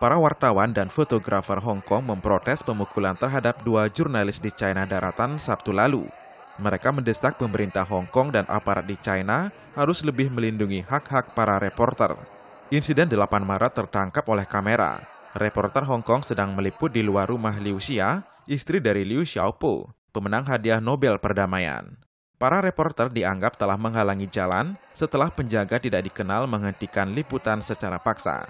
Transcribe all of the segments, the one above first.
Para wartawan dan fotografer Hong Kong memprotes pemukulan terhadap dua jurnalis di China daratan Sabtu lalu. Mereka mendesak pemerintah Hong Kong dan aparat di China harus lebih melindungi hak-hak para reporter. Insiden 8 Maret tertangkap oleh kamera. Reporter Hong Kong sedang meliput di luar rumah Liu Xia, istri dari Liu Xiaopo, pemenang hadiah Nobel perdamaian. Para reporter dianggap telah menghalangi jalan setelah penjaga tidak dikenal menghentikan liputan secara paksa.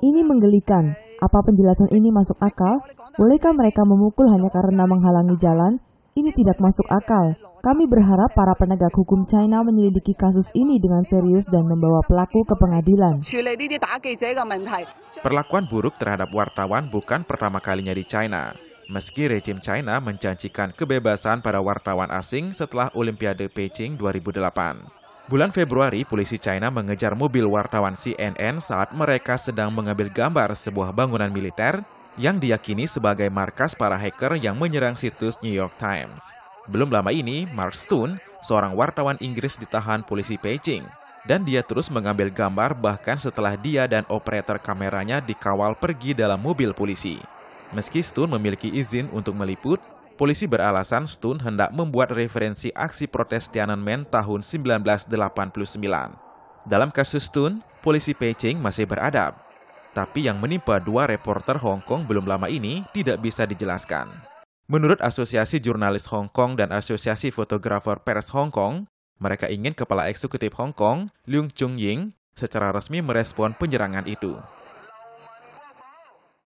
Ini menggelikan. Apa penjelasan ini masuk akal? Bolehkah mereka memukul hanya karena menghalangi jalan? Ini tidak masuk akal. Kami berharap para penegak hukum China menyelidiki kasus ini dengan serius dan membawa pelaku ke pengadilan. Perlakuan buruk terhadap wartawan bukan pertama kalinya di China. Meski rejim China menjanjikan kebebasan pada wartawan asing setelah Olimpiade Beijing 2008. Bulan Februari, polisi China mengejar mobil wartawan CNN saat mereka sedang mengambil gambar sebuah bangunan militer yang diyakini sebagai markas para hacker yang menyerang situs New York Times. Belum lama ini, Mark Stone, seorang wartawan Inggris ditahan polisi Beijing, dan dia terus mengambil gambar bahkan setelah dia dan operator kameranya dikawal pergi dalam mobil polisi. Meski Stone memiliki izin untuk meliput, polisi beralasan Stun hendak membuat referensi aksi protes Tiananmen tahun 1989. Dalam kasus Stun, polisi Beijing masih beradab. Tapi yang menimpa dua reporter Hong Kong belum lama ini tidak bisa dijelaskan. Menurut Asosiasi Jurnalis Hong Kong dan Asosiasi Fotografer Pers Hong Kong, mereka ingin Kepala Eksekutif Hong Kong, Leung Chung Ying, secara resmi merespon penyerangan itu.